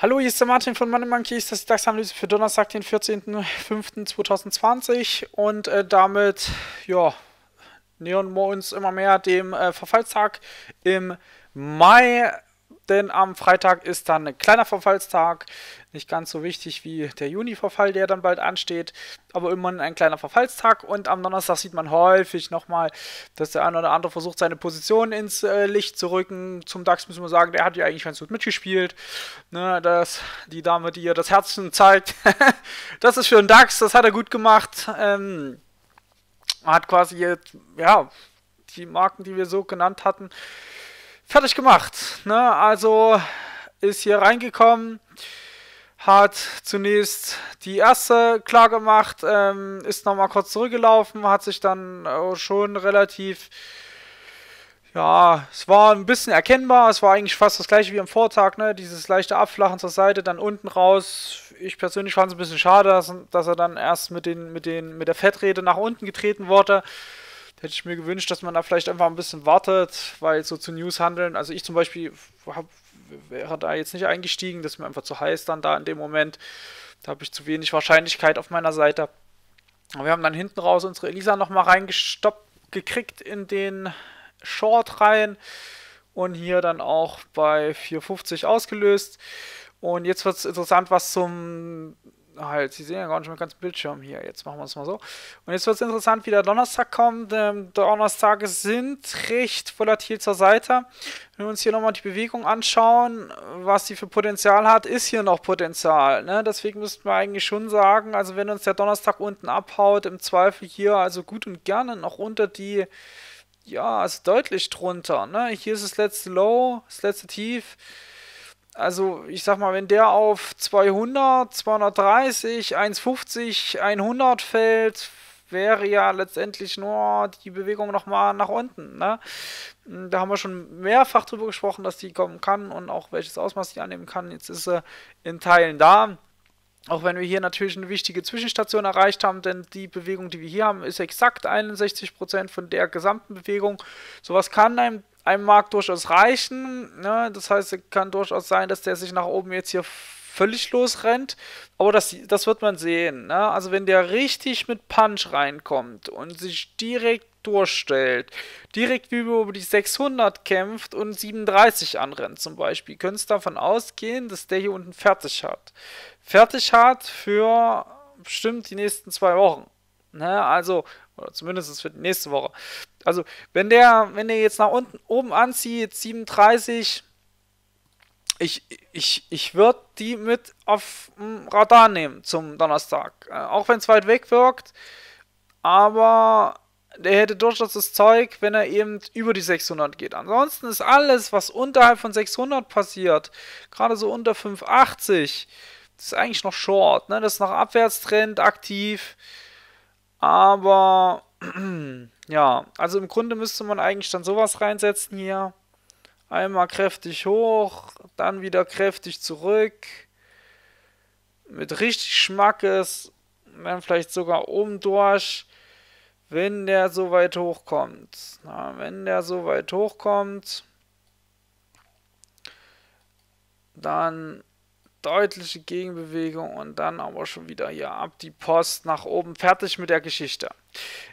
Hallo, hier ist der Martin von Money Monkeys. Das ist die DAX-Analyse für Donnerstag, den 14.05.2020. Und äh, damit, ja, nähern wir uns immer mehr dem äh, Verfallstag im Mai denn am Freitag ist dann ein kleiner Verfallstag. Nicht ganz so wichtig wie der Juni-Verfall, der dann bald ansteht, aber immerhin ein kleiner Verfallstag. Und am Donnerstag sieht man häufig nochmal, dass der eine oder andere versucht, seine Position ins äh, Licht zu rücken. Zum DAX müssen wir sagen, der hat ja eigentlich ganz gut mitgespielt. Ne, dass die Dame, die ihr das Herzchen zeigt, das ist für den DAX, das hat er gut gemacht. Ähm, hat quasi jetzt, ja, die Marken, die wir so genannt hatten, fertig gemacht. Ne? Also ist hier reingekommen, hat zunächst die erste klar gemacht, ähm, ist nochmal kurz zurückgelaufen, hat sich dann äh, schon relativ... Ja, es war ein bisschen erkennbar. Es war eigentlich fast das gleiche wie am Vortag, ne? Dieses leichte Abflachen zur Seite, dann unten raus. Ich persönlich fand es ein bisschen schade, dass, dass er dann erst mit den, mit den, mit der Fettrede nach unten getreten wurde hätte ich mir gewünscht, dass man da vielleicht einfach ein bisschen wartet, weil so zu News handeln, also ich zum Beispiel hab, wäre da jetzt nicht eingestiegen, das ist mir einfach zu heiß dann da in dem Moment. Da habe ich zu wenig Wahrscheinlichkeit auf meiner Seite. Aber wir haben dann hinten raus unsere Elisa nochmal reingestoppt, gekriegt in den Short rein und hier dann auch bei 4,50 ausgelöst. Und jetzt wird es interessant, was zum halt, Sie sehen ja gar nicht mehr ganz Bildschirm hier. Jetzt machen wir es mal so. Und jetzt wird es interessant, wie der Donnerstag kommt. Ähm, Donnerstage sind recht volatil zur Seite. Wenn wir uns hier nochmal die Bewegung anschauen, was sie für Potenzial hat, ist hier noch Potenzial. Ne? Deswegen müssten wir eigentlich schon sagen, also wenn uns der Donnerstag unten abhaut, im Zweifel hier also gut und gerne noch unter die ja, also deutlich drunter. Ne? Hier ist das letzte Low, das letzte Tief. Also ich sag mal, wenn der auf 200, 230, 150, 100 fällt, wäre ja letztendlich nur die Bewegung nochmal nach unten. Ne? Da haben wir schon mehrfach drüber gesprochen, dass die kommen kann und auch welches Ausmaß die annehmen kann. Jetzt ist sie in Teilen da. Auch wenn wir hier natürlich eine wichtige Zwischenstation erreicht haben, denn die Bewegung, die wir hier haben, ist exakt 61% von der gesamten Bewegung. Sowas kann einem, einem Markt durchaus reichen. Ne? Das heißt, es kann durchaus sein, dass der sich nach oben jetzt hier völlig losrennt. Aber das, das wird man sehen. Ne? Also wenn der richtig mit Punch reinkommt und sich direkt durchstellt, direkt wie über die 600 kämpft und 37 anrennt zum Beispiel, können es davon ausgehen, dass der hier unten fertig hat fertig hat für bestimmt die nächsten zwei Wochen. Ne? Also, oder zumindest für die nächste Woche. Also, wenn der, wenn der jetzt nach unten oben anzieht, 37, ich, ich, ich würde die mit auf dem Radar nehmen zum Donnerstag. Äh, auch wenn es weit weg wirkt, aber der hätte durchaus das Zeug, wenn er eben über die 600 geht. Ansonsten ist alles, was unterhalb von 600 passiert, gerade so unter 580, ist eigentlich noch short, ne? Das ist noch Abwärtstrend aktiv. Aber ja, also im Grunde müsste man eigentlich dann sowas reinsetzen hier. Einmal kräftig hoch, dann wieder kräftig zurück. Mit richtig Schmackes, dann vielleicht sogar oben durch, wenn der so weit hochkommt. Na, wenn der so weit hochkommt, dann deutliche Gegenbewegung und dann aber schon wieder hier ab die Post nach oben. Fertig mit der Geschichte.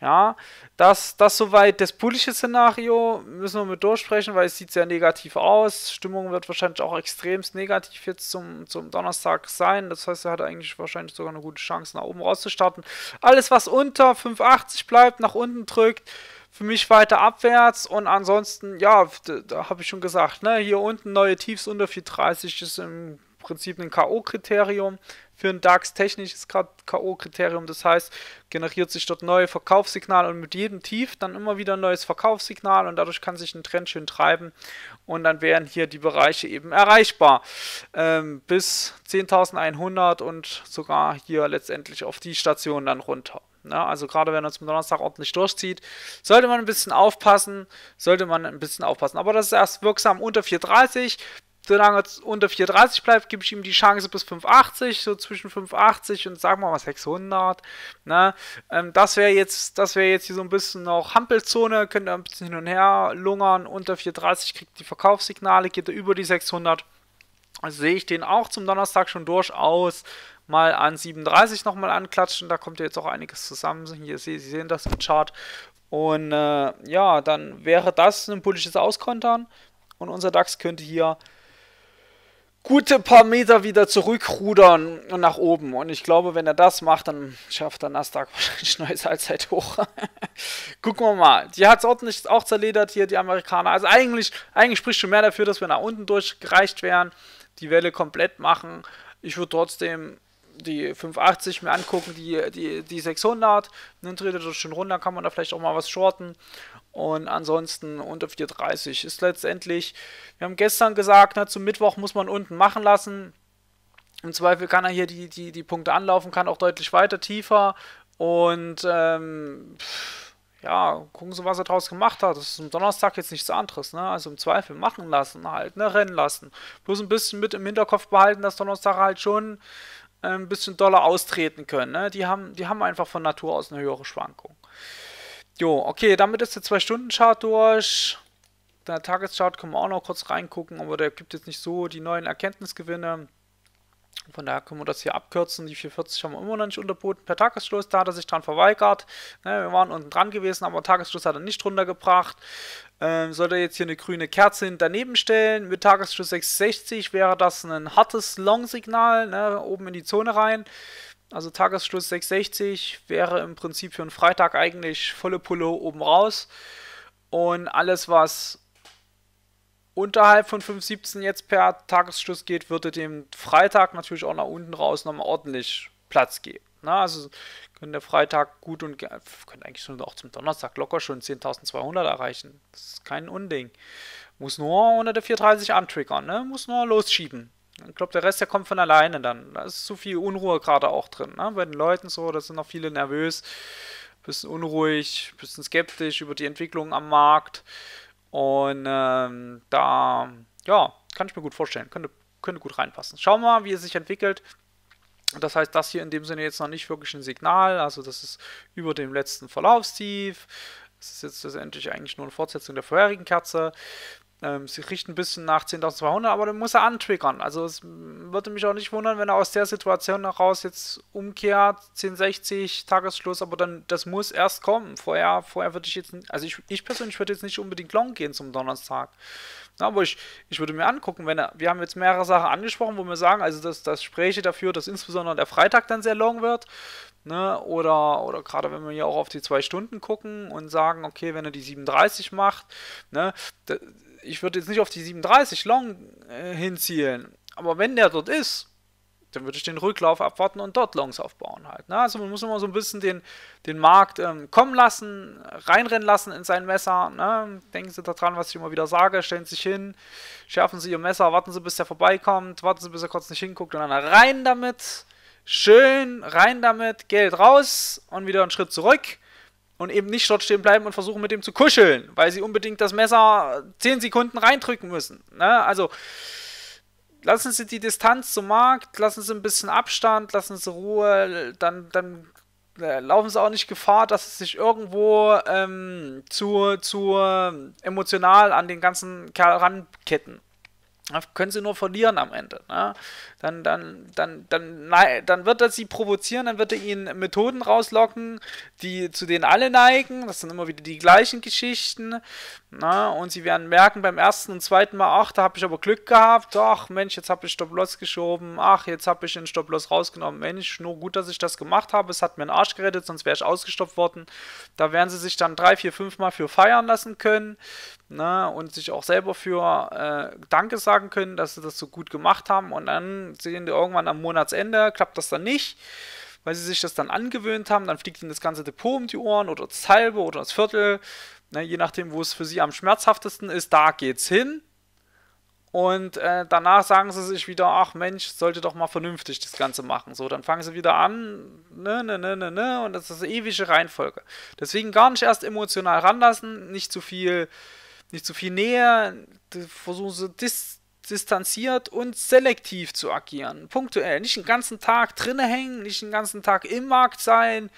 Ja, das, das soweit das bullische Szenario müssen wir mit durchsprechen, weil es sieht sehr negativ aus. Stimmung wird wahrscheinlich auch extremst negativ jetzt zum, zum Donnerstag sein. Das heißt, er hat eigentlich wahrscheinlich sogar eine gute Chance, nach oben rauszustarten. Alles, was unter 5,80 bleibt, nach unten drückt, für mich weiter abwärts und ansonsten, ja, da, da habe ich schon gesagt, ne, hier unten neue Tiefs unter 4,30 ist im Prinzip ein K.O.-Kriterium für ein DAX technisches K.O.-Kriterium. Das heißt, generiert sich dort neue Verkaufssignale und mit jedem Tief dann immer wieder ein neues Verkaufssignal und dadurch kann sich ein Trend schön treiben und dann wären hier die Bereiche eben erreichbar. Ähm, bis 10.100 und sogar hier letztendlich auf die Station dann runter. Ja, ne, also gerade wenn man es am Donnerstag ordentlich durchzieht, sollte man ein bisschen aufpassen, sollte man ein bisschen aufpassen. Aber das ist erst wirksam unter 4,30 solange er unter 4,30 bleibt, gebe ich ihm die Chance bis 5,80, so zwischen 5,80 und sagen wir mal 600. Ne? Ähm, das wäre jetzt, das wäre jetzt hier so ein bisschen noch Hampelzone, könnt ihr ein bisschen hin und her lungern. Unter 4,30 kriegt die Verkaufssignale, geht er über die 600. Also sehe ich den auch zum Donnerstag schon durchaus mal an 37 nochmal anklatschen. Da kommt ja jetzt auch einiges zusammen. Hier, Sie, sehen das im Chart. Und äh, ja, dann wäre das ein politisches Auskontern. Und unser DAX könnte hier gute paar Meter wieder zurückrudern und nach oben. Und ich glaube, wenn er das macht, dann schafft er Nasdaq wahrscheinlich neues Allzeit hoch. Gucken wir mal. Die hat es ordentlich auch zerledert hier, die Amerikaner. Also eigentlich, eigentlich spricht schon mehr dafür, dass wir nach unten durchgereicht wären, die Welle komplett machen. Ich würde trotzdem die 580 mir angucken, die, die, die 600. Nun dreht er schon runter, kann man da vielleicht auch mal was shorten. Und ansonsten unter 4,30 ist letztendlich, wir haben gestern gesagt, na, ne, zum Mittwoch muss man unten machen lassen. Im Zweifel kann er hier die, die, die Punkte anlaufen, kann auch deutlich weiter tiefer. Und ähm, ja, gucken Sie, was er draus gemacht hat. Das ist am Donnerstag jetzt nichts anderes. Ne? Also im Zweifel machen lassen, halt, ne? rennen lassen. Bloß ein bisschen mit im Hinterkopf behalten, dass Donnerstag halt schon äh, ein bisschen doller austreten können. Ne? Die, haben, die haben einfach von Natur aus eine höhere Schwankung. Jo, okay, damit ist der 2-Stunden-Chart durch. Der Tageschart können wir auch noch kurz reingucken, aber der gibt jetzt nicht so die neuen Erkenntnisgewinne. Von daher können wir das hier abkürzen. Die 440 haben wir immer noch nicht unterboten. Per Tagesschluss, da hat er sich dran verweigert. Ne, wir waren unten dran gewesen, aber Tagesschluss hat er nicht runtergebracht. Ähm, sollte er jetzt hier eine grüne Kerze daneben stellen, mit Tagesschluss 660 wäre das ein hartes Long-Signal, ne, oben in die Zone rein. Also Tagesschluss 660 wäre im Prinzip für einen Freitag eigentlich volle Pulle oben raus. Und alles, was unterhalb von 5,17 jetzt per Tagesschluss geht, würde dem Freitag natürlich auch nach unten raus nochmal ordentlich Platz geben. Na, ne? also könnte der Freitag gut und könnte eigentlich schon auch zum Donnerstag locker schon 10.200 erreichen. Das ist kein Unding. Muss nur unter der 430 antriggern, ne? muss nur losschieben. Ich glaube, der Rest, der kommt von alleine dann. Da ist zu viel Unruhe gerade auch drin. Ne? Bei den Leuten so, da sind noch viele nervös, bisschen unruhig, bisschen skeptisch über die Entwicklung am Markt. Und ähm, da, ja, kann ich mir gut vorstellen. Könnte, könnte gut reinpassen. Schauen wir mal, wie es sich entwickelt. Das heißt, das hier in dem Sinne jetzt noch nicht wirklich ein Signal. Also, das ist über dem letzten Verlaufstief. Das ist jetzt letztendlich eigentlich nur eine Fortsetzung der vorherigen Kerze. Ähm, sie riecht ein bisschen nach 10.200, aber dann muss er antriggern. Also es würde mich auch nicht wundern, wenn er aus der Situation heraus jetzt umkehrt, 10.60, Tagesschluss, aber dann, das muss erst kommen. Vorher, vorher würde ich jetzt, also ich, ich persönlich würde jetzt nicht unbedingt long gehen zum Donnerstag. Na, aber ich, ich würde mir angucken, wenn er, wir haben jetzt mehrere Sachen angesprochen, wo wir sagen, also das, das spräche dafür, dass insbesondere der Freitag dann sehr long wird. Ne? Oder, oder gerade wenn wir hier auch auf die zwei Stunden gucken und sagen, okay, wenn er die 37 macht, ne, ich würde jetzt nicht auf die 37 Long äh, hinzielen, aber wenn der dort ist, dann würde ich den Rücklauf abwarten und dort Longs aufbauen halt. Ne? Also man muss immer so ein bisschen den, den Markt ähm, kommen lassen, reinrennen lassen in sein Messer. Ne? Denken Sie daran, was ich immer wieder sage, stellen Sie sich hin, schärfen Sie Ihr Messer, warten Sie, bis der vorbeikommt, warten Sie, bis er kurz nicht hinguckt und dann rein damit. Schön rein damit, Geld raus und wieder einen Schritt zurück und eben nicht dort stehen bleiben und versuchen mit dem zu kuscheln, weil sie unbedingt das Messer 10 Sekunden reindrücken müssen. Ne? Also lassen Sie die Distanz zum Markt, lassen Sie ein bisschen Abstand, lassen Sie Ruhe, dann, dann äh, laufen Sie auch nicht Gefahr, dass Sie sich irgendwo ähm, zu, zu emotional an den ganzen Kerl ranketten können sie nur verlieren am Ende. Ne? Dann, dann, dann, dann, nein, dann wird er sie provozieren, dann wird er ihnen Methoden rauslocken, die zu denen alle neigen. Das sind immer wieder die gleichen Geschichten. Na, und sie werden merken beim ersten und zweiten Mal, ach, da habe ich aber Glück gehabt, ach Mensch, jetzt habe ich Stop-Loss geschoben, ach, jetzt habe ich den Stop-Loss rausgenommen, Mensch, nur gut, dass ich das gemacht habe, es hat mir den Arsch gerettet, sonst wäre ich ausgestoppt worden. Da werden sie sich dann drei, vier, fünf Mal für feiern lassen können na, ne, und sich auch selber für äh, Danke sagen können, dass sie das so gut gemacht haben und dann sehen die irgendwann am Monatsende, klappt das dann nicht weil sie sich das dann angewöhnt haben, dann fliegt ihnen das ganze Depot um die Ohren oder das halbe oder das Viertel Ne, je nachdem, wo es für sie am schmerzhaftesten ist, da geht's hin. Und äh, danach sagen sie sich wieder, ach Mensch, sollte doch mal vernünftig das Ganze machen. So, dann fangen sie wieder an, ne, ne, ne, ne, ne, und das ist eine ewige Reihenfolge. Deswegen gar nicht erst emotional ranlassen, nicht zu viel, nicht zu viel näher, versuchen sie dis distanziert und selektiv zu agieren, punktuell. Nicht den ganzen Tag drinnen hängen, nicht den ganzen Tag im Markt sein,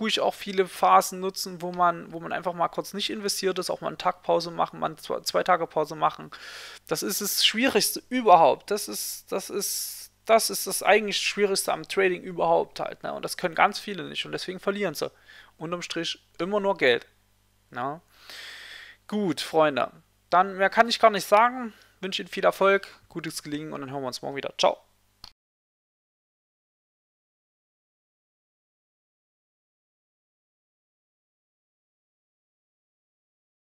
ruhig auch viele Phasen nutzen, wo man, wo man einfach mal kurz nicht investiert ist, auch mal einen Tag Pause machen, mal zwei, zwei Tage Pause machen. Das ist das Schwierigste überhaupt. Das ist, das ist, das ist das eigentlich Schwierigste am Trading überhaupt halt. Ne? Und das können ganz viele nicht und deswegen verlieren sie. Unterm Strich immer nur Geld. Ne? Gut, Freunde. Dann mehr kann ich gar nicht sagen. Wünsche Ihnen viel Erfolg, gutes Gelingen und dann hören wir uns morgen wieder. Ciao.